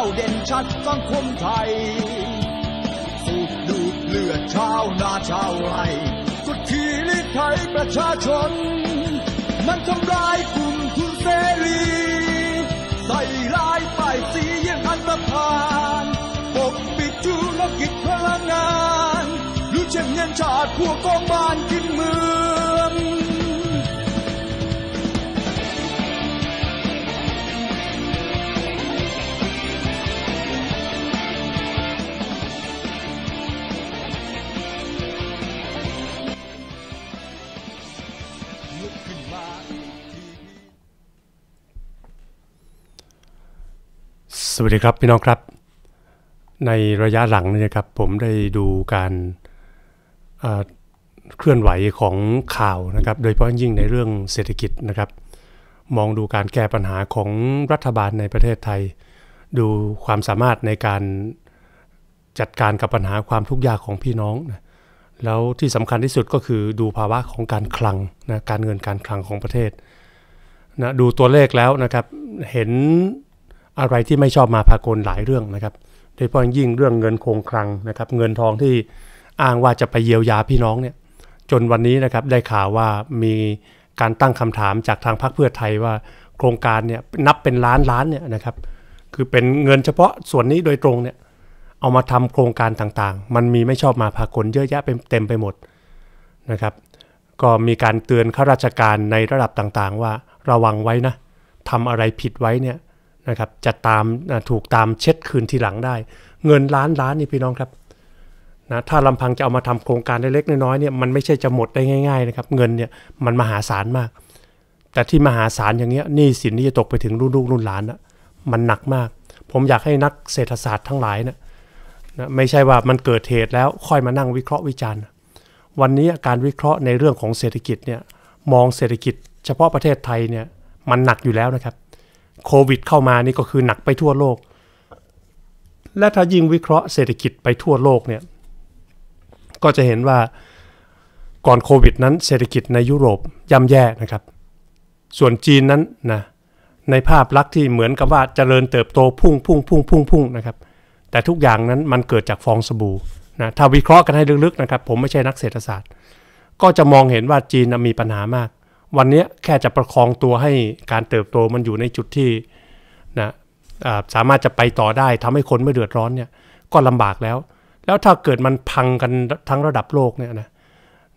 าเด่นชัดสังคมไทย สูบดูดเลือดชาวนาชาวไร่สุดขีลิไทยประชาชน มันทำลายกลุ่มทุนเสรี ใส่ลายป้ายสียังอันตรพานปกปิดธุรกิจพลังงาน รู้เช่นเงินชาติพวกกองบานกินมือวัสดีครับ พี่น้อง ครับ ในระยะหลังนี่ครับ ผมได้ดูการเคลื่อนไหวของข่าวนะครับ โดยเฉพาะยิ่งในเรื่องเศรษฐกิจนะครับ มองดูการแก้ปัญหาของรัฐบาลในประเทศไทย ดูความสามารถในการจัดการกับปัญหาความทุกข์ยากของพี่น้องนะแล้วที่สำคัญที่สุดก็คือดูภาวะของการคลังนะการเงินการคลังของประเทศนะดูตัวเลขแล้วนะครับเห็นอะไรที่ไม่ชอบมาพากลหลายเรื่องนะครับ โดยเฉพาะยิ่งเรื่องเงินคงคลังนะครับ เงินทองที่อ้างว่าจะไปเยียวยาพี่น้องเนี่ย จนวันนี้นะครับได้ข่าวว่ามีการตั้งคำถามจากทางพรรคเพื่อไทยว่าโครงการเนี่ยนับเป็นล้านล้านเนี่ยนะครับ คือเป็นเงินเฉพาะส่วนนี้โดยตรงเนี่ย เอามาทำโครงการต่าง ๆ มันมีไม่ชอบมาพากลเยอะแยะเป็นเต็มไปหมดนะครับ ก็มีการเตือนข้าราชการในระดับต่างๆ ว่าระวังไว้นะทำอะไรผิดไว้เนี่ยนะครับจะตามถูกตามเช็ดคืนทีหลังได้ เงินล้านล้านนี่พี่น้องครับนะถ้าลำพังจะเอามาทำโครงการเล็กๆน้อยๆเนี่ยมันไม่ใช่จะหมดได้ง่ายๆนะครับเงินเนี่ยมันมหาศาลมาก แต่ที่มหาศาลอย่างเงี้ยนี่สินนี่จะตกไปถึงรุ่นลูกรุ่นหลานนะมันหนักมาก ผมอยากให้นักเศรษฐศาสตร์ทั้งหลายนะนะไม่ใช่ว่ามันเกิดเหตุแล้วค่อยมานั่งวิเคราะห์วิจารณ์วันนี้การวิเคราะห์ในเรื่องของเศรษฐกิจเนี่ยมองเศรษฐกิจเฉพาะประเทศไทยเนี่ยมันหนักอยู่แล้วนะครับโควิดเข้ามานี่ก็คือหนักไปทั่วโลก และถ้ายิ่งวิเคราะห์เศรษฐกิจไปทั่วโลกเนี่ย ก็จะเห็นว่าก่อนโควิดนั้นเศรษฐกิจในยุโรปย่ำแย่นะครับ ส่วนจีนนั้นนะในภาพลักษณ์ที่เหมือนกับว่าเจริญเติบโตพุ่งพุ่งพุ่งพุ่งพุ่งนะครับ แต่ทุกอย่างนั้นมันเกิดจากฟองสบู่นะถ้าวิเคราะห์กันให้ลึกๆนะครับผมไม่ใช่นักเศรษฐศาสตร์ ก็จะมองเห็นว่าจีนมีปัญหามากวันนี้แค่จะประคองตัวให้การเติบโตมันอยู่ในจุดที่นะสามารถจะไปต่อได้ทำให้คนไม่เดือดร้อนเนี่ยก็ลำบากแล้ว แล้วถ้าเกิดมันพังกันทั้งระดับโลกเนี่ยนะ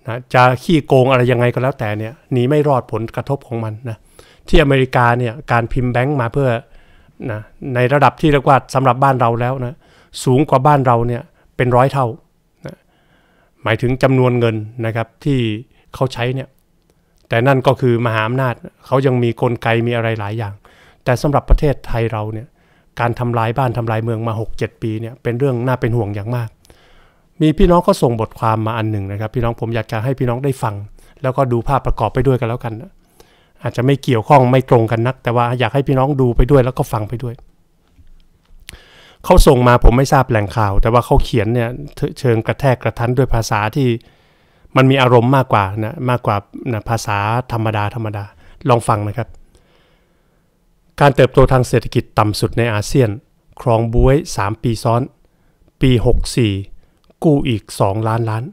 นะจะขี้โกงอะไรยังไงก็แล้วแต่เนี่ยหนีไม่รอดผลกระทบของมันนะที่อเมริกาเนี่ยการพิมพ์แบงค์มาเพื่อนะในระดับที่เรียกว่าสำหรับบ้านเราแล้วนะสูงกว่าบ้านเราเนี่ยเป็นร้อยเท่านะหมายถึงจำนวนเงินนะครับที่เขาใช้เนี่ยแต่นั่นก็คือมหาอำนาจเขายังมีกลไกมีอะไรหลายอย่าง แต่สำหรับประเทศไทยเราเนี่ยการทำลายบ้านทำลายเมืองมา6-7 ปีเนี่ยเป็นเรื่องน่าเป็นห่วงอย่างมาก มีพี่น้องก็ส่งบทความมาอันหนึ่งนะครับ พี่น้องผมอยากจะให้พี่น้องได้ฟัง แล้วก็ดูภาพประกอบไปด้วยกันแล้วกัน อาจจะไม่เกี่ยวข้องไม่ตรงกันนัก แต่ว่าอยากให้พี่น้องดูไปด้วยแล้วก็ฟังไปด้วยเขาส่งมาผมไม่ทราบแหล่งข่าว แต่ว่าเขาเขียนเนี่ยเชิงกระแทกกระทันด้วยภาษาที่มันมีอารมณ์มากกว่านะมากกว่านะภาษาธรรมดาธรรมดาลองฟังนะครับ การเติบโตทางเศรษฐกิจต่ำสุดในอาเซียน ครองบุ้ย3 ปีซ้อน ปี 64 กู้อีก 2 ล้านล้าน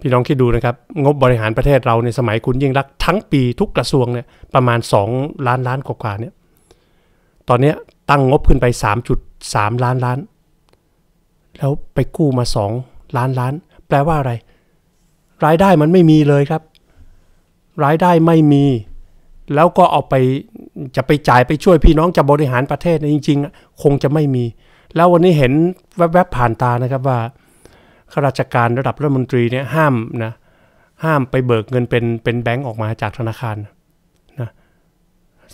พี่น้องคิดดูนะครับ งบบริหารประเทศเราในสมัยคุณยิ่งรักทั้งปีทุกกระทรวงเนี่ยประมาณ 2 ล้านล้านกว่าเนี่ยตอนนี้ตั้งงบขึ้นไป 3.3 ล้านล้าน แล้วไปกู้มา 2 ล้านล้านแปลว่าอะไร รายได้มันไม่มีเลยครับ รายได้ไม่มี แล้วก็เอาไปจะไปจ่ายไปช่วยพี่น้องจะบริหารประเทศนะจริงๆ คงจะไม่มี แล้ววันนี้เห็นแวบๆผ่านตานะครับว่าข้าราชการระดับรัฐมนตรีเนี่ยห้ามนะห้ามไปเบิกเงินเป็นเป็นแบงก์ออกมาจากธนาคารนะ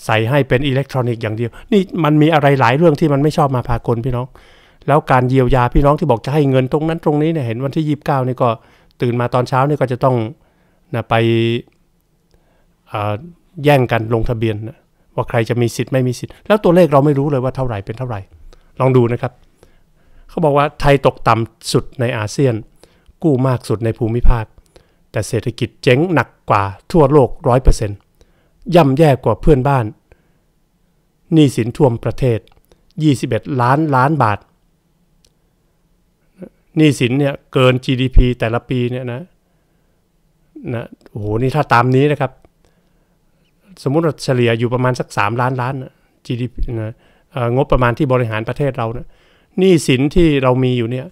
ใส่ให้เป็นอิเล็กทรอนิกส์อย่างเดียว นี่มันมีอะไรหลายเรื่องที่มันไม่ชอบมาพากลพี่น้องแล้วการเยียวยาพี่น้องที่บอกจะให้เงินตรงนั้นตรงนี้เนี่ยเห็นวันที่ยีบเก้านี่ก็ตื่นมาตอนเช้านี่ก็จะต้องนะไปแย่งกันลงทะเบียนนะว่าใครจะมีสิทธิ์ ไม่มีสิทธิ์แล้วตัวเลขเราไม่รู้เลยว่าเท่าไหร่เป็นเท่าไหร่ ลองดูนะครับ เขาบอกว่าไทยตกต่ำสุดในอาเซียน กู้มากสุดในภูมิภาคแต่เศรษฐกิจเจ๊งหนักกว่าทั่วโลกร้อยเปอร์เซ็นต์ย่ำแย่กว่าเพื่อนบ้านหนี้สินท่วมประเทศ 21 ล้านล้านบาทหนี้สินเนี่ยเกิน GDP แต่ละปีเนี่ยนะ นะ โอ้โห นี่ถ้าตามนี้นะครับ สมมุติเราเฉลี่ยอยู่ประมาณสัก 3 ล้าน ล้านนะ GDP นะงบประมาณที่บริหารประเทศเรานะหนี้สินที่เรามีอยู่เนี่ย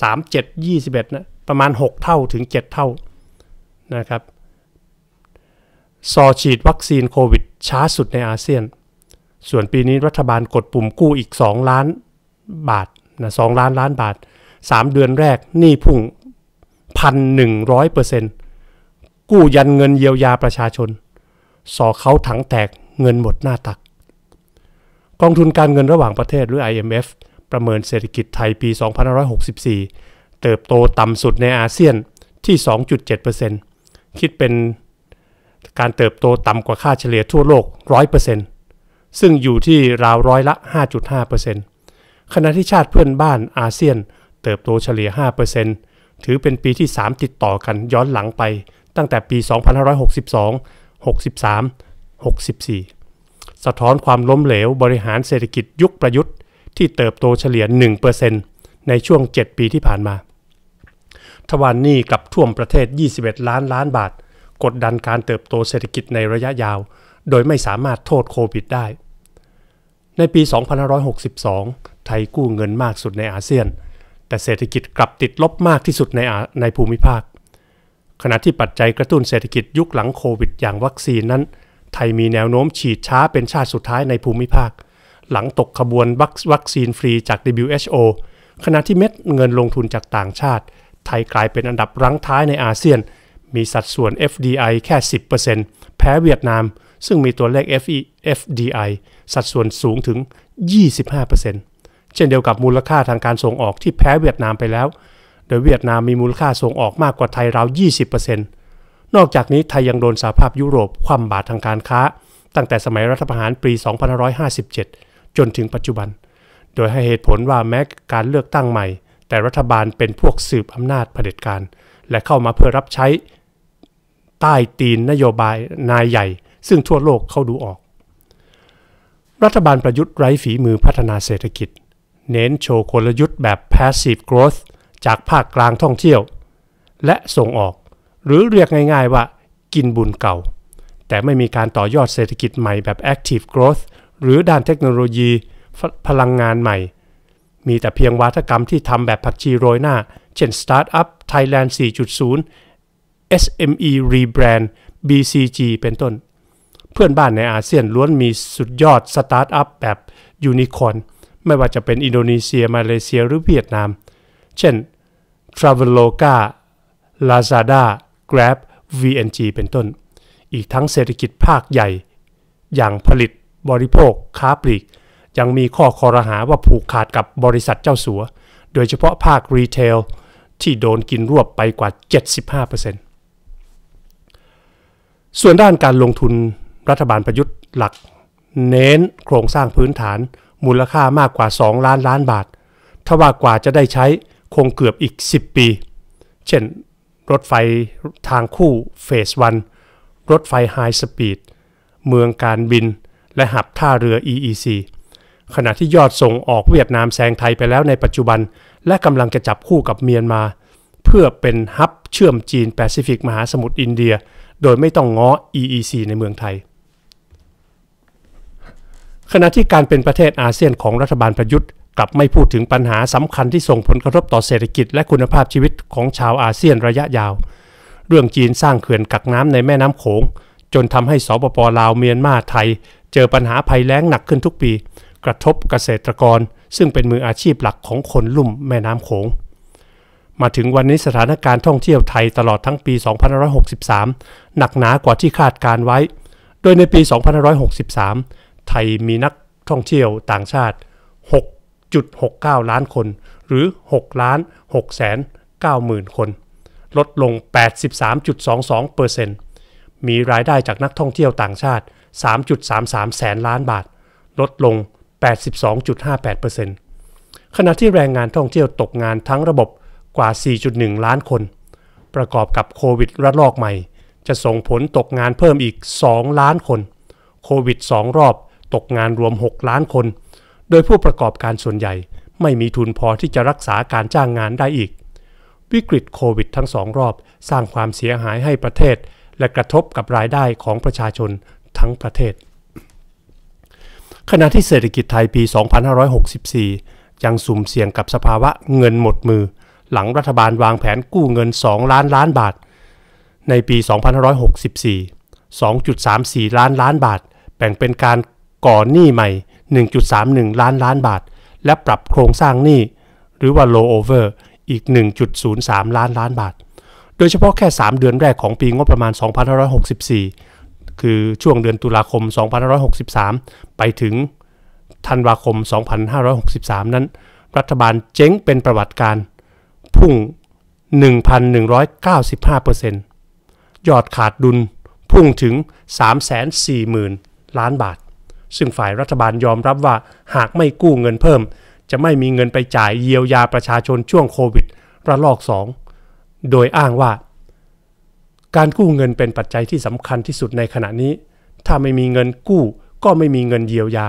สามเจ็ดยี่สิบเอ็ดนะ ประมาณ 6 เท่าถึง 7 เท่า นะครับสอฉีดวัคซีนโควิดช้าสุดในอาเซียน ส่วนปีนี้รัฐบาลกดปุ่มกู้อีก2ล้านบาทนะสล้าน ล้านบาทสามเดือนแรกหนี้พุ่งพันนหึ่งรร้ออยเเป์็นต์กู้ยันเงินเยียวยาประชาชน สอเขาถังแตกเงินหมดหน้าตัก กองทุนการเงินระหว่างประเทศหรือ IMF ประเมินเศรษฐกิจไทยปี 2564 เติบโตต่ำสุดในอาเซียนที่ 2.7%คิดเป็นการเติบโตต่ำกว่าค่าเฉลี่ยทั่วโลก 100%ซึ่งอยู่ที่ราวร้อยละ5.5%ขณะที่ชาติเพื่อนบ้านอาเซียนเติบโตเฉลี่ย 5%ถือเป็นปีที่ 3 ติดต่อกันย้อนหลังไปตั้งแต่ปี 2562 63 64 สะท้อนความล้มเหลวบริหารเศรษฐกิจยุคประยุทธ์ที่เติบโตเฉลี่ย 1%ในช่วง 7 ปีที่ผ่านมา ทวานนี้กับท่วมประเทศ 21 ล้านล้านบาทกดดันการเติบโตเศรษฐกิจในระยะยาว โดยไม่สามารถโทษโควิดได้ ในปี2562ไทยกู้เงินมากสุดในอาเซียนแต่เศรษฐกิจกลับติดลบมากที่สุดในในภูมิภาค ขณะที่ปัจจัยกระตุ้นเศรษฐกิจยุคหลังโควิดอย่างวัคซีนนั้น ไทยมีแนวโน้มฉีดช้าเป็นชาติสุดท้ายในภูมิภาค หลังตกขบวนวัคซีนฟรีจาก WHO ขณะที่เม็ดเงินลงทุนจากต่างชาติ ไทยกลายเป็นอันดับรั้งท้ายในอาเซียน มีสัดส่วน FDI แค่ 10%แพ้เวียดนาม ซึ่งมีตัวเลข FDI สัดส่วนสูงถึง 25%เช่นเดียวกับมูลค่าทางการส่งออกที่แพ้เวียดนามไปแล้ว โดยเวียดนามมีมูลค่าส่งออกมากกว่าไทยราว20%นอกจากนี้ไทยยังโดนสหภาพยุโรปคว่ำบาตรทางการค้า ตั้งแต่สมัยรัฐประหารปี 2557 จนถึงปัจจุบัน โดยให้เหตุผลว่าแม้การเลือกตั้งใหม่ แต่รัฐบาลเป็นพวกสืบอำนาจเผด็จการและเข้ามาเพื่อรับใช้ใต้ตีนนโยบายนายใหญ่ ซึ่งทั่วโลกเข้าดูออก รัฐบาลประยุทธ์ไร้ฝีมือพัฒนาเศรษฐกิจเน้นโชว์กลยุทธ์แบบ passive growth จากภาคกลางท่องเที่ยว และส่งออก หรือเรียกง่ายๆว่ากินบุญเก่า แต่ไม่มีการต่อยอดเศรษฐกิจใหม่แบบ active growth หรือด้านเทคโนโลยีพลังงานใหม่ มีแต่เพียงวาทกรรมที่ทำแบบผักชีโรยหน้า เช่น Startup Thailand 4.0 SME Rebrand BCG เป็นต้น เพื่อนบ้านในอาเซียนล้วนมีสุดยอดสตาร์ทอัพแบบยูนิคอร์ไม่ว่าจะเป็นอินโดนีเซียมาเลเซียหรือเวียดนาม เช่น Traveloka Lazada Grab VNG เป็นต้น อีกทั้งเศรษฐกิจภาคใหญ่ อย่างผลิตบริโภค ค้าปลีก ยังมีข้อคอรหาว่าผูกขาดกับบริษัทเจ้าสัว โดยเฉพาะภาครีเทล ที่โดนกินรวบไปกว่า 75%ส่วนด้านการลงทุนรัฐบาลประยุทธ์หลักเน้นโครงสร้างพื้นฐานมูลค่ามากกว่า 2 ล้านล้านบาท ทว่ากว่าจะได้ใช้คงเกือบอีก 10 ปี เช่น รถไฟทางคู่เฟสวันรถไฟไฮสปีด เมืองการบิน และหับท่าเรือ EEC ขณะที่ยอดส่งออกเวียดนามแซงไทยไปแล้วในปัจจุบัน และกำลังจะจับคู่กับเมียนมา เพื่อเป็นฮับเชื่อมจีนแปซิฟิกมหาสมุทรอินเดีย โดยไม่ต้องง้อ EEC ในเมืองไทยขณะที่การเป็นประเทศอาเซียนของรัฐบาลประยุทธ์กลับไม่พูดถึงปัญหาสำคัญที่ส่งผลกระทบต่อเศรษฐกิจและคุณภาพชีวิตของชาวอาเซียนระยะยาว เรื่องจีนสร้างเขื่อนกักน้ำในแม่น้ำโขงจนทำให้สปปลาวเมียนมาไทย เจอปัญหาภัยแล้งหนักขึ้นทุกปี กระทบเกษตรกร ซึ่งเป็นมืออาชีพหลักของคนลุ่มแม่น้ำโขง มาถึงวันนี้สถานการณ์ท่องเที่ยวไทยตลอดทั้งปี 2563 หนักหนากว่าที่คาดการไว้ โดยในปี 2563ไทย มีนักท่องเที่ยวต่างชาติ 6.69 ล้านคน หรือ6ล้าน6แสน9หมื่นคน ลดลง 83.22%มีรายได้จากนักท่องเที่ยวต่างชาติ 3.33 แสน ล้านบาท ลดลง 82.58%ขณะที่แรงงานท่องเที่ยวตกงานทั้งระบบกว่า 4.1 ล้านคน ประกอบกับโควิด ระลอกใหม่ จะส่งผลตกงานเพิ่มอีก 2 ล้านคน โควิด2รอบตกงานรวม 6 ล้านคน โดยผู้ประกอบการส่วนใหญ่ ไม่มีทุนพอที่จะรักษาการจ้างงานได้อีก วิกฤตโควิดทั้งสองรอบสร้างความเสียหายให้ประเทศ และกระทบกับรายได้ของประชาชนทั้งประเทศ ขณะที่เศรษฐกิจไทยปี 2564ยังสุ่มเสี่ยงกับสภาวะเงินหมดมือ หลังรัฐบาลวางแผนกู้เงิน 2 ล้านล้านบาท ในปี2564 2.34 ล้านล้านบาท แบ่งเป็นการก่อหนี้ใหม่ 1.31 ล้านล้านบาท และปรับโครงสร้างหนี้ หรือว่า low over อีก 1.03 ล้านล้านบาท โดยเฉพาะแค่ 3 เดือนแรกของปีงบประมาณ 2564 คือช่วงเดือนตุลาคม 2563 ไปถึงธันวาคม 2563 นั้น รัฐบาลเจ๊งเป็นประวัติการพุ่ง 1,195%ยอดขาดดุลพุ่งถึง 340,000 ล้านบาทซึ่งฝ่ายรัฐบาลยอมรับว่าหากไม่กู้เงินเพิ่ม จะไม่มีเงินไปจ่ายเยียวยาประชาชนช่วงโควิดระลอก 2 โดยอ้างว่า การกู้เงินเป็นปัจจัยที่สำคัญที่สุดในขณะนี้ ถ้าไม่มีเงินกู้ก็ไม่มีเงินเยียวยา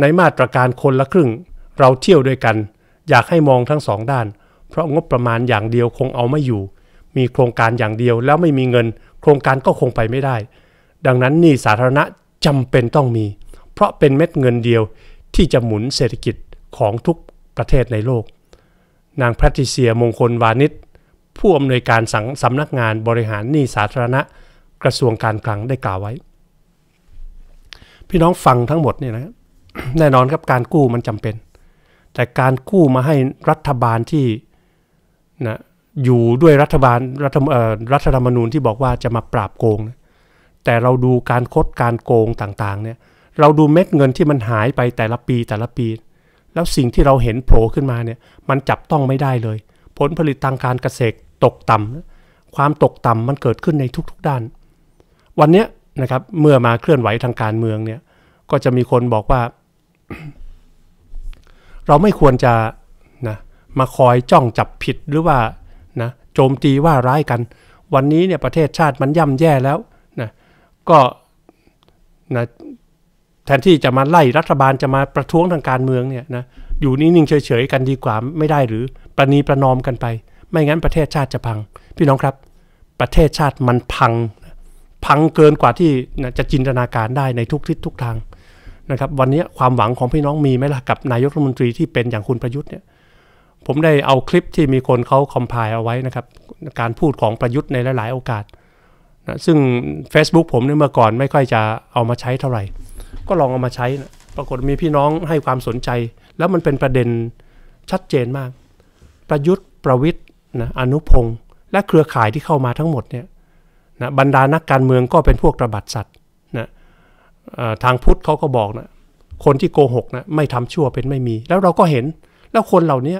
ในมาตรการคนละครึ่ง เราเที่ยวด้วยกัน อยากให้มองทั้งสองด้าน เพราะงบประมาณอย่างเดียวคงเอาไม่อยู่ มีโครงการอย่างเดียวแล้วไม่มีเงิน โครงการก็คงไปไม่ได้ ดังนั้นนี่สาธารณะจำเป็นต้องมีเพราะเป็นเม็ดเงินเดียวที่จะหมุนเศรษฐกิจของทุกประเทศในโลก นางแพทริเซียมงคลวานิชผู้อำนวยการสังสำนักงานบริหารหนี้สาธารณะกระทรวงการคลังได้กล่าวไว้ พี่น้องฟังทั้งหมดเนี่ยนะแน่นอนครับการกู้มันจำเป็น แต่การกู้มาให้รัฐบาลที่นะอยู่ด้วยรัฐบาลรัฐรัฐธรรมนูญที่บอกว่าจะมาปราบโกงนะแต่เราดูการคดการโกงต่างๆเนี่ย เราดูเม็ดเงินที่มันหายไปแต่ละปีแต่ละปี แล้วสิ่งที่เราเห็นโผล่ขึ้นมาเนี่ย มันจับต้องไม่ได้เลย ผลผลิตทางการเกษตรตกต่ำ ความตกต่ำมันเกิดขึ้นในทุกๆด้าน วันนี้นะครับ เมื่อมาเคลื่อนไหวทางการเมืองเนี่ย ก็จะมีคนบอกว่า เราไม่ควรจะนะ มาคอยจ้องจับผิดหรือว่านะโจมตีว่าร้ายกัน วันนี้เนี่ยประเทศชาติมันย่ำแย่แล้วก็นะแทนที่จะมาไล่รัฐบาลจะมาประท้วงทางการเมืองเนี่ยนะอยู่นิ่งๆเฉย ๆ กันดีกว่า ไม่ได้หรือประนีประนอมกันไป ไม่งั้นประเทศชาติจะพังพี่น้องครับ ประเทศชาติมันพัง พังเกินกว่าที่จะจินตนาการได้ในทุกทิศทุกทางนะครับวันนี้ความหวังของพี่น้อง มีไหมล่ะกับนายกรัฐมนตรีที่เป็นอย่างคุณประยุทธ์เนี่ยผมได้เอาคลิปที่มีคนเขาคอมไพล์เอาไว้นะครับการพูดของประยุทธ์ในหลาย ๆ โอกาสซึ่ง Facebook ผมเนี่ยเมื่อก่อนไม่ค่อยจะเอามาใช้เท่าไหร่ก็ลองเอามาใช้นะปรากฏมีพี่น้องให้ความสนใจ แล้วมันเป็นประเด็นชัดเจนมาก ประยุทธ์ประวิทย์นะอนุพงศ์และเครือข่ายที่เข้ามาทั้งหมดเนี่ยนะบรรดานักการเมืองก็เป็นพวกตระบัดสัตว์นะทางพุทธเขาก็บอกนะคนที่โกหกนะไม่ทำชั่วเป็นไม่มี แล้วเราก็เห็น แล้วคนเหล่านี้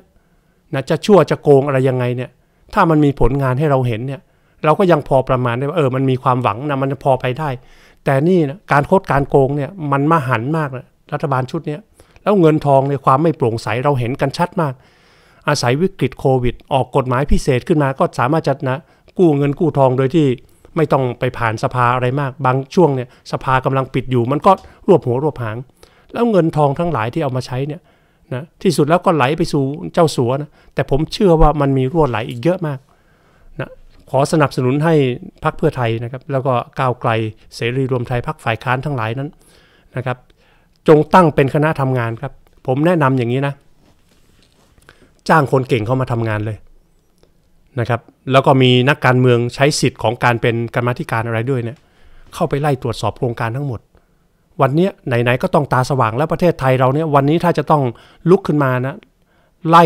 นะจะชั่วจะโกงอะไรยังไงเนี่ยถ้ามันมีผลงานให้เราเห็นเนี่ยเราก็ยังพอประมาณได้ว่าเออมันมีความหวังนะมันพอไปได้ แต่นี่นะการโคดการโกงเนี่ยมันมาหันมากนะรัฐบาลชุดเนี้ยแล้วเงินทองในความไม่โปร่งใสเราเห็นกันชัดมาก อาศัยวิกฤตโควิด ออกกฎหมายพิเศษขึ้นมาก็สามารถจัดนะกู้เงินกู้ทองโดยที่ไม่ต้องไปผ่านสภาอะไรมาก บางช่วงเนี่ยสภากำลังปิดอยู่ มันก็รวบหัวรวบหางแล้วเงินทองทั้งหลายที่เอามาใช้เนี่ยนะที่สุดแล้วก็ไหลไปสู่เจ้าสัวนะแต่ผมเชื่อว่ามันมีรั่วไหลอีกเยอะมากขอสนับสนุนให้พักเพื่อไทยนะครับ แล้วก็ก้าวไกลเสรีรวมไทยพักฝ่ายค้านทั้งหลายนั้นนะครับจงตั้งเป็นคณะทำงานครับ ผมแนะนำอย่างนี้นะ จ้างคนเก่งเข้ามาทำงานเลยนะครับแล้วก็มีนักการเมืองใช้สิทธิ์ของการเป็นกรรมธิการอะไรด้วยเนี่ยเข้าไปไล่ตรวจสอบโครงการทั้งหมด วันนี้ไหนๆ ก็ต้องตาสว่างแล้วประเทศไทยเราเนี่ยวันนี้ถ้าจะต้องลุกขึ้นมานะไล่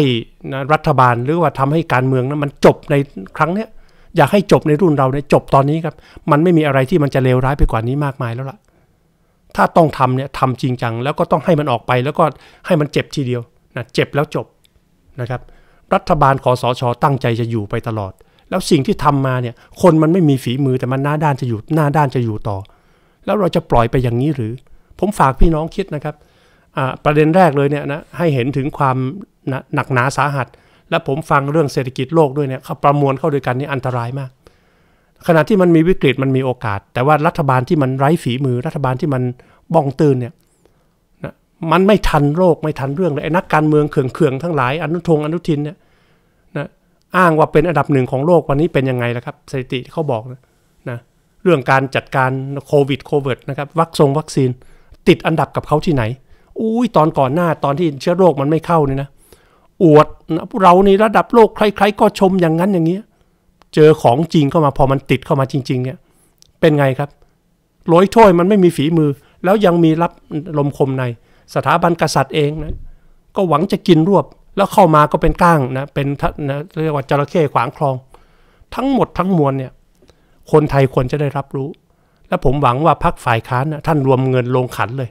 นะรัฐบาล หรือว่าทำให้การเมืองนะมันจบในครั้งเนี้ยอยากให้จบในรุ่นเราเนี่ยจบตอนนี้ครับมันไม่มีอะไรที่มันจะเลวร้ายไปกว่านี้มากมายแล้วล่ะถ้าต้องทำเนี่ยทำจริงจัง แล้วก็ต้องให้มันออกไป แล้วก็ให้มันเจ็บทีเดียวนะเจ็บแล้วจบนะครับ รัฐบาลคอสอชอตั้งใจจะอยู่ไปตลอด แล้วสิ่งที่ทำมาเนี่ยคนมันไม่มีฝีมือแต่มันหน้าด้านจะอยู่หน้าด้านจะอยู่ต่อ แล้วเราจะปล่อยไปอย่างนี้หรือ ผมฝากพี่น้องคิดนะครับประเด็นแรกเลยเนี่ยนะให้เห็นถึงความหนักหนาสาหัสและผมฟังเรื่องเศรษฐกิจโลกด้วยเนี่ยประมวลเข้าด้วยกันนี่อันตรายมาก ขณะที่มันมีวิกฤตมันมีโอกาส แต่ว่ารัฐบาลที่มันไร้ฝีมือ รัฐบาลที่มันบ้องตื่นเนี่ยนะมันไม่ทันโลกไม่ทันเรื่องเลยนักการเมืองเขื่องๆทั้งหลายอนุทงอนุทินเนี่ยนะอ้างว่าเป็นอันดับหนึ่งของโลก วันนี้เป็นยังไงล่ะครับสถิติเขาบอกนะนะเรื่องการจัดการโควิดโควิดนะครับวัคซงวัคซีนติดอันดับกับเขาที่ไหน อุ้ยตอนก่อนหน้าตอนที่เชื้อโรคมันไม่เข้านี่นะอวดนะเราในระดับโลกใคร ๆ ก็ชมอย่างนั้นอย่างเงี้ยเจอของจริงเข้ามาพอมันติดเข้ามาจริงๆเนี่ยเป็นไงครับร้อยถ้วยมันไม่มีฝีมือ แล้วยังมีรับลมคมในสถาบันกษัตริย์เองนะก็หวังจะกินรวบแล้วเข้ามาก็เป็นก้างนะเป็นนะเรียกว่าจระเข้ขวางคลอง ทั้งหมดทั้งมวลเนี่ย คนไทยควรจะได้รับรู้ และผมหวังว่าพักฝ่ายค้านนะท่านรวมเงินลงขันเลย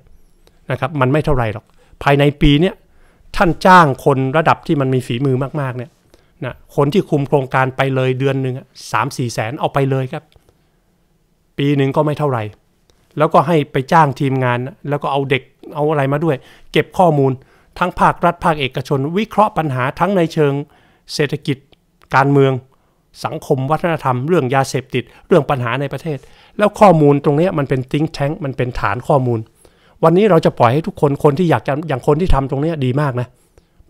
นะครับ มันไม่เท่าไรหรอก ภายในปีเนี้ยท่านจ้างคนระดับที่มันมีฝีมือมากๆเนี่ยนะคนที่คุมโครงการไปเลยเดือนหนึ่งสามสี่แสนเอาไปเลยครับ ปีหนึ่งก็ไม่เท่าไหร่แล้วก็ให้ไปจ้างทีมงานแล้วก็เอาเด็กเอาอะไรมาด้วย เก็บข้อมูล ทั้งภาครัฐภาคเอกชน วิเคราะห์ปัญหาทั้งในเชิงเศรษฐกิจ การเมือง สังคมวัฒนธรรม เรื่องยาเสพติด เรื่องปัญหาในประเทศ แล้วข้อมูลตรงนี้มันเป็นติ้งแท้งมันเป็นฐานข้อมูลวันนี้เราจะปล่อยให้ทุกคน คนที่อยากจะอย่างคนที่ทำตรงนี้ดีมากนะ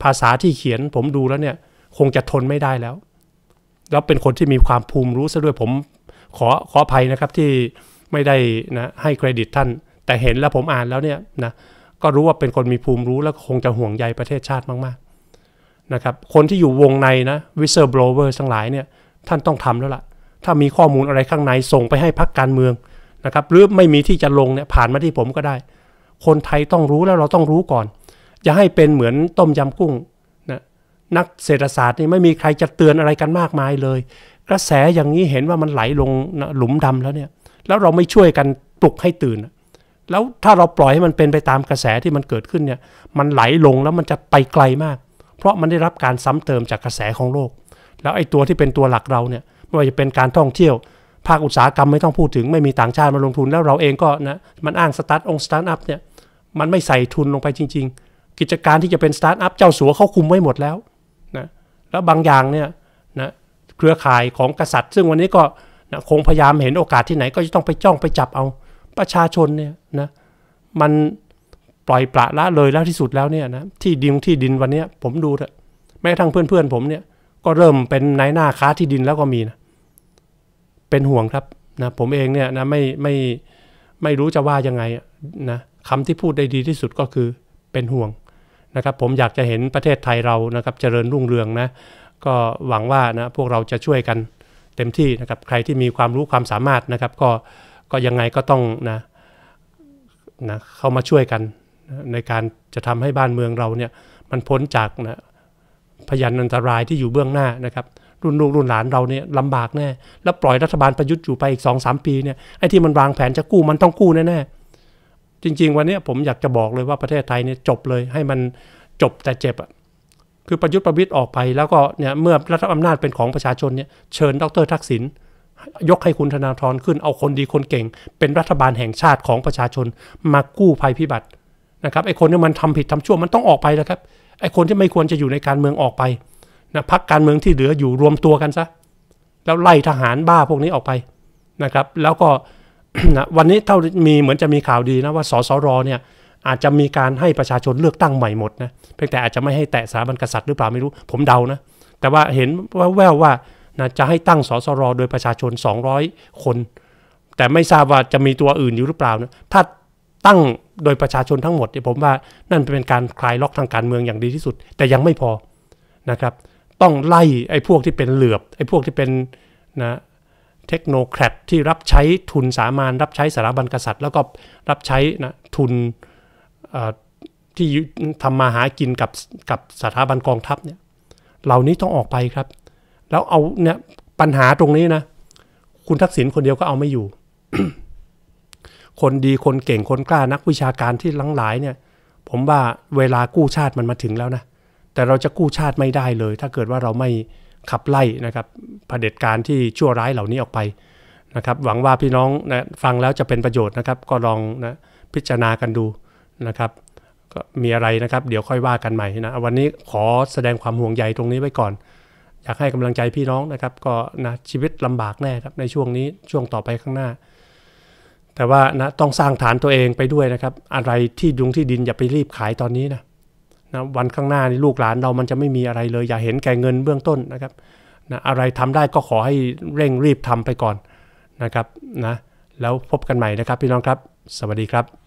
ภาษาที่เขียนผมดูแล้วเนี่ย คงจะทนไม่ได้แล้ว แล้วเป็นคนที่มีความภูมิรู้ซะด้วยผมขอขออภัยนะครับที่ไม่ได้นะให้เครดิตท่าน แต่เห็นแล้วผมอ่านแล้วเนี่ยนะ ก็รู้ว่าเป็นคนมีภูมิรู้แล้วคงจะห่วงใยประเทศชาติมากๆนะครับ คนที่อยู่วงในนะวิเซอร์บลเวอร์ทั้งหลายเนี่ยท่านต้องทำแล้วละ่ะ ถ้ามีข้อมูลอะไรข้างในส่งไปให้พักการเมืองนะครับ หรือไม่มีที่จะลงเนี่ยผ่านมาที่ผมก็ได้คนไทยต้องรู้แล้วเราต้องรู้ก่อนอย่าให้เป็นเหมือนต้มยำกุ้งนะนักเศรษฐศาสตร์นี่ไม่มีใครจะเตือนอะไรกันมากมายเลย กระแสอย่างนี้เห็นว่ามันไหลลงหลุมดำแล้วเนี่ยแล้วเราไม่ช่วยกันปลุกให้ตื่นแล้วถ้าเราปล่อยให้มันเป็นไปตามกระแสที่มันเกิดขึ้นเนี่ยมันไหลลงแล้วมันจะไปไกลมาก เพราะมันได้รับการซ้ำเติมจากกระแสของโลก แล้วไอ้ตัวที่เป็นตัวหลักเราเนี่ยไม่ว่าจะเป็นการท่องเที่ยว ภาคอุตสาหกรรมไม่ต้องพูดถึงไม่มีต่างชาติมาลงทุนแล้วเราเองก็นะมันอ้างสตาร์ทองสตาร์ทอัพเนี่ยมันไม่ใส่ทุนลงไปจริงๆ กิจการที่จะเป็นสตาร์ทอัพเจ้าสัวเขาคุมไว้หมดแล้วนะแล้วบางอย่างเนี่ยนะเครือข่ายของกษัตริย์ ซึ่งวันนี้ก็นะคงพยายามเห็นโอกาสที่ไหน ก็จะต้องไปจ้องไปจับเอาประชาชนเนี่ยนะมันปล่อยปละละเลยแล้วที่สุดแล้วเนี่ยนะที่ดินที่ดินวันนี้ผมดูเถอะแม้ทั้งเพื่อนๆผมเนี่ยก็เริ่มเป็นนายหน้าค้าที่ดินแล้วก็มีนะเป็นห่วงครับนะผมเองเนี่ยนะไม่ไม่ไม่รู้จะว่ายังไงนะคำที่พูดได้ดีที่สุดก็คือเป็นห่วงนะครับผมอยากจะเห็นประเทศไทยเรานะครับเจริญรุ่งเรืองนะก็หวังว่านะพวกเราจะช่วยกันเต็มที่นะครับใครที่มีความรู้ความสามารถนะครับก็ก็ยังไงก็ต้องนะนะเข้ามาช่วยกัน ในการจะทำให้บ้านเมืองเราเนี่ยมันพ้นจากนะพยันอันตรายที่อยู่เบื้องหน้านะครับรุ่นลูกรุ่นหลานเราเนี่ยลำบากแน่แล้วปล่อยรัฐบาลประยุทธ์อยู่ไปอีก2อสปีเนี่ยไอ้ที่มันวางแผนจะกู้มันต้องกู้แน่ๆจริง ๆ วันนี้ผมอยากจะบอกเลยว่าประเทศไทยเนี่ยจบเลย ให้มันจบแต่เจ็บอะคือประยุทธ์ประวิตยออกไป แล้วก็เนี่ยเมื่อรัฐอำนาจเป็นของประชาชนเนี่ยเชิญดรทักษิณยกให้คุณธนาธรขึ้นเอาคนดีคนเก่ง เป็นรัฐบาลแห่งชาติของประชาชนมากู้ภัยพิบัตินะครับไอ้คนที่มันทำผิดทำชั่วมันต้องออกไปแล้วครับไอ้คนที่ไม่ควรจะอยู่ในการเมืองออกไปนะพักการเมืองที่เหลืออยู่รวมตัวกันซะแล้วไล่ทหารบ้าพวกนี้ออกไปนะครับ แล้วก็นะวันนี้เท่ามีเหมือนจะมีข่าวดีนะว่าสสรเนี่ย อาจจะมีการให้ประชาชนเลือกตั้งใหม่หมดนะเพียงแต่อาจจะไม่ให้แตะสถาบันกษัตริย์หรือเปล่าไม่รู้ ผมเดานะ แต่ว่าเห็นว่าแววว่านะจะให้ตั้งสสรโดยประชาชน 200 คน แต่ไม่ทราบว่าจะมีตัวอื่นอยู่หรือเปล่านะถ้าตั้งโดยประชาชนทั้งหมดเนี่ยผมว่านั่นเป็นการคลายล็อกทางการเมืองอย่างดีที่สุด แต่ยังไม่พอนะครับ ต้องไล่ไอ้พวกที่เป็นเหลือบไอ้พวกที่เป็นนะเทคโนแครดที่รับใช้ทุนสามานรับใช้สารบัญกษัตริย์ แล้วก็รับใช้นะทุนที่ทำมาหากินกับกับสถาบันกองทัพเนี่ย เหล่านี้ต้องออกไปครับ แล้วเอาเนี่ยปัญหาตรงนี้นะ คุณทักษิณคนเดียวก็เอาไม่อยู่ คนดีคนเก่งคนกล้านักวิชาการที่ลังหลาย เนี่ย ผมว่าเวลากู้ชาติมันมาถึงแล้วนะแต่เราจะกู้ชาติไม่ได้เลย ถ้าเกิดว่าเราไม่ขับไล่นะครับเผด็จการที่ชั่วร้ายเหล่านี้ออกไปนะครับหวังว่าพี่น้องนะฟังแล้วจะเป็นประโยชน์นะครับ ก็ลองนะพิจารณากันดูนะครับก็มีอะไรนะครับ เดี๋ยวค่อยว่ากันใหม่นะ วันนี้ขอแสดงความห่วงใยตรงนี้ไว้ก่อน อยากให้กำลังใจพี่น้องนะครับ ก็นะ ชีวิตลำบากแน่ครับในช่วงนี้ช่วงต่อไปข้างหน้า แต่ว่านะต้องสร้างฐานตัวเองไปด้วยนะครับ อะไรที่ดุงที่ดินอย่าไปรีบขายตอนนี้นะนะวันข้างหน้านี่ลูกหลานเรามันจะไม่มีอะไรเลย อย่าเห็นแก่เงินเบื้องต้นนะครับนะอะไรทำได้ก็ขอให้เร่งรีบทำไปก่อนนะครับนะแล้วพบกันใหม่นะครับพี่น้องครับ สวัสดีครับ